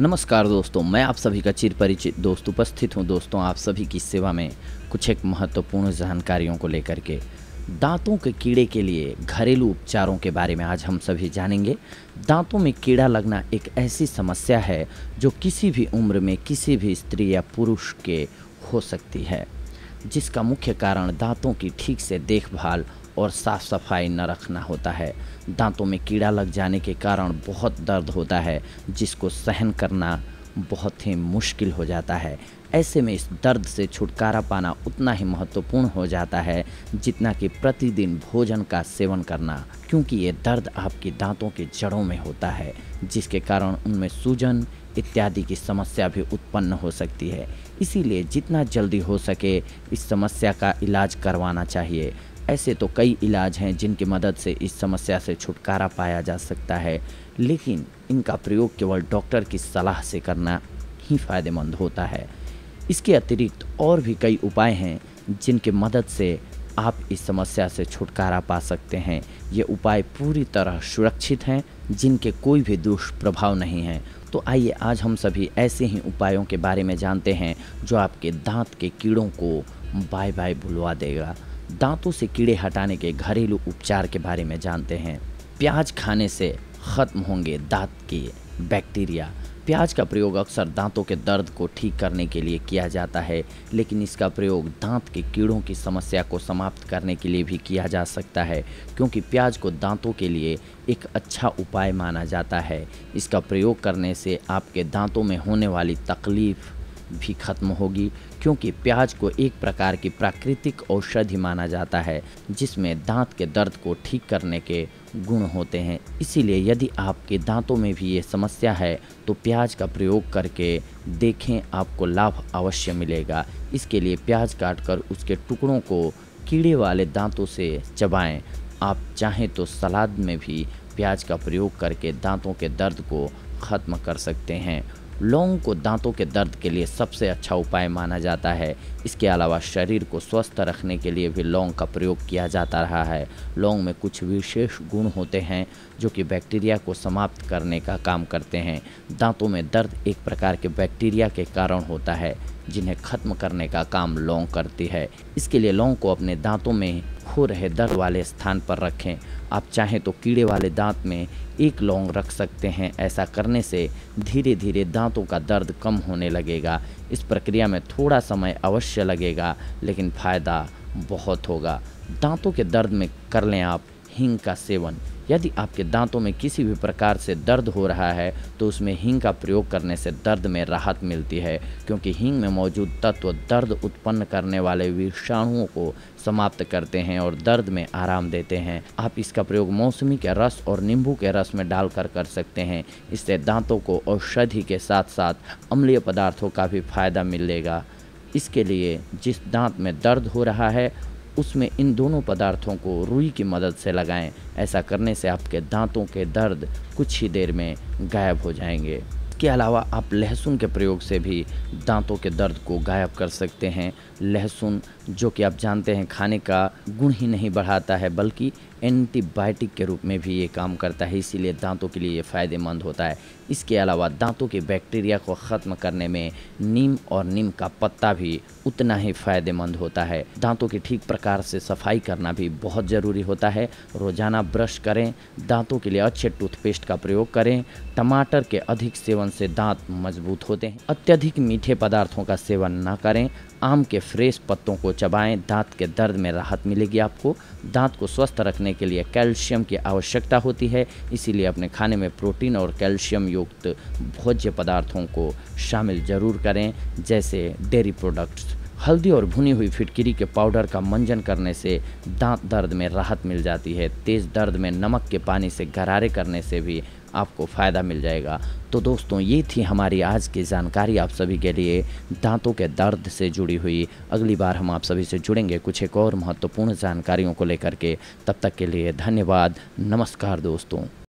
नमस्कार दोस्तों मैं आप सभी का चिर परिचित दोस्त उपस्थित हूं दोस्तों आप सभी की सेवा में कुछ एक महत्वपूर्ण जानकारियों को लेकर के दांतों के कीड़े के लिए घरेलू उपचारों के बारे में आज हम सभी जानेंगे दांतों में कीड़ा लगना एक ऐसी समस्या है जो किसी भी उम्र में किसी भी स्त्री या पुरुष के हो सकती है जिसका मुख्य कारण दांतों की ठीक से देखभाल और साफ़ सफाई न रखना होता है दांतों में कीड़ा लग जाने के कारण बहुत दर्द होता है जिसको सहन करना बहुत ही मुश्किल हो जाता है ऐसे में इस दर्द से छुटकारा पाना उतना ही महत्वपूर्ण हो जाता है जितना कि प्रतिदिन भोजन का सेवन करना क्योंकि ये दर्द आपके दांतों के जड़ों में होता है जिसके कारण उनमें सूजन इत्यादि की समस्या भी उत्पन्न हो सकती है इसीलिए जितना जल्दी हो सके इस समस्या का इलाज करवाना चाहिए ऐसे तो कई इलाज हैं जिनकी मदद से इस समस्या से छुटकारा पाया जा सकता है लेकिन इनका प्रयोग केवल डॉक्टर की सलाह से करना ही फायदेमंद होता है इसके अतिरिक्त और भी कई उपाय हैं जिनकी मदद से आप इस समस्या से छुटकारा पा सकते हैं ये उपाय पूरी तरह सुरक्षित हैं जिनके कोई भी दुष्प्रभाव नहीं हैं तो आइए आज हम सभी ऐसे ही उपायों के बारे में जानते हैं जो आपके दांत के कीड़ों को बाय बाय भुलवा देगा दांतों से कीड़े हटाने के घरेलू उपचार के बारे में जानते हैं प्याज खाने से ख़त्म होंगे दांत के बैक्टीरिया प्याज का प्रयोग अक्सर दांतों के दर्द को ठीक करने के लिए किया जाता है लेकिन इसका प्रयोग दांत के कीड़ों की समस्या को समाप्त करने के लिए भी किया जा सकता है क्योंकि प्याज को दांतों के लिए एक अच्छा उपाय माना जाता है इसका प्रयोग करने से आपके दांतों में होने वाली तकलीफ़ भी खत्म होगी क्योंकि प्याज को एक प्रकार की प्राकृतिक औषधि माना जाता है जिसमें दांत के दर्द को ठीक करने के गुण होते हैं इसीलिए यदि आपके दांतों में भी ये समस्या है तो प्याज का प्रयोग करके देखें आपको लाभ अवश्य मिलेगा इसके लिए प्याज काटकर उसके टुकड़ों को कीड़े वाले दांतों से चबाएं आप चाहें तो सलाद में भी प्याज का प्रयोग करके दांतों के दर्द को ख़त्म कर सकते हैं लौंग को दांतों के दर्द के लिए सबसे अच्छा उपाय माना जाता है इसके अलावा शरीर को स्वस्थ रखने के लिए भी लौंग का प्रयोग किया जाता रहा है लौंग में कुछ विशेष गुण होते हैं जो कि बैक्टीरिया को समाप्त करने का काम करते हैं दांतों में दर्द एक प्रकार के बैक्टीरिया के कारण होता है जिन्हें खत्म करने का काम लौंग करती है इसके लिए लौंग को अपने दांतों में हो रहे दर्द वाले स्थान पर रखें आप चाहें तो कीड़े वाले दांत में एक लौंग रख सकते हैं ऐसा करने से धीरे धीरे दांतों का दर्द कम होने लगेगा इस प्रक्रिया में थोड़ा समय अवश्य लगेगा लेकिन फ़ायदा बहुत होगा दांतों के दर्द में कर लें आप हींग का सेवन यदि आपके दांतों में किसी भी प्रकार से दर्द हो रहा है तो उसमें हींग का प्रयोग करने से दर्द में राहत मिलती है क्योंकि हींग में मौजूद तत्व दर्द उत्पन्न करने वाले विषाणुओं को समाप्त करते हैं और दर्द में आराम देते हैं आप इसका प्रयोग मौसमी के रस और नींबू के रस में डालकर कर सकते हैं इससे दांतों को औषधि के साथ साथ अम्लीय पदार्थों का भी फायदा मिलेगा इसके लिए जिस दांत में दर्द हो रहा है उसमें इन दोनों पदार्थों को रुई की मदद से लगाएं ऐसा करने से आपके दांतों के दर्द कुछ ही देर में गायब हो जाएंगे इसके अलावा आप लहसुन के प्रयोग से भी दांतों के दर्द को गायब कर सकते हैं लहसुन जो कि आप जानते हैं खाने का गुण ही नहीं बढ़ाता है बल्कि एंटीबायोटिक के रूप में भी ये काम करता है इसीलिए दांतों के लिए ये फ़ायदेमंद होता है इसके अलावा दांतों के बैक्टीरिया को ख़त्म करने में नीम और नीम का पत्ता भी उतना ही फ़ायदेमंद होता है दांतों की ठीक प्रकार से सफाई करना भी बहुत ज़रूरी होता है रोज़ाना ब्रश करें दांतों के लिए अच्छे टूथपेस्ट का प्रयोग करें टमाटर के अधिक सेवन से दांत मजबूत होते हैं अत्यधिक मीठे पदार्थों का सेवन ना करें आम के फ्रेश पत्तों को चबाएं दांत के दर्द में राहत मिलेगी आपको दांत को स्वस्थ रखने के लिए कैल्शियम की आवश्यकता होती है इसीलिए अपने खाने में प्रोटीन और कैल्शियम युक्त भोज्य पदार्थों को शामिल जरूर करें जैसे डेयरी प्रोडक्ट्स हल्दी और भुनी हुई फिटकरी के पाउडर का मंजन करने से दांत दर्द में राहत मिल जाती है तेज़ दर्द में नमक के पानी से गरारे करने से भी आपको फ़ायदा मिल जाएगा तो दोस्तों ये थी हमारी आज की जानकारी आप सभी के लिए दांतों के दर्द से जुड़ी हुई अगली बार हम आप सभी से जुड़ेंगे कुछ एक और महत्वपूर्ण जानकारियों को लेकर के तब तक के लिए धन्यवाद नमस्कार दोस्तों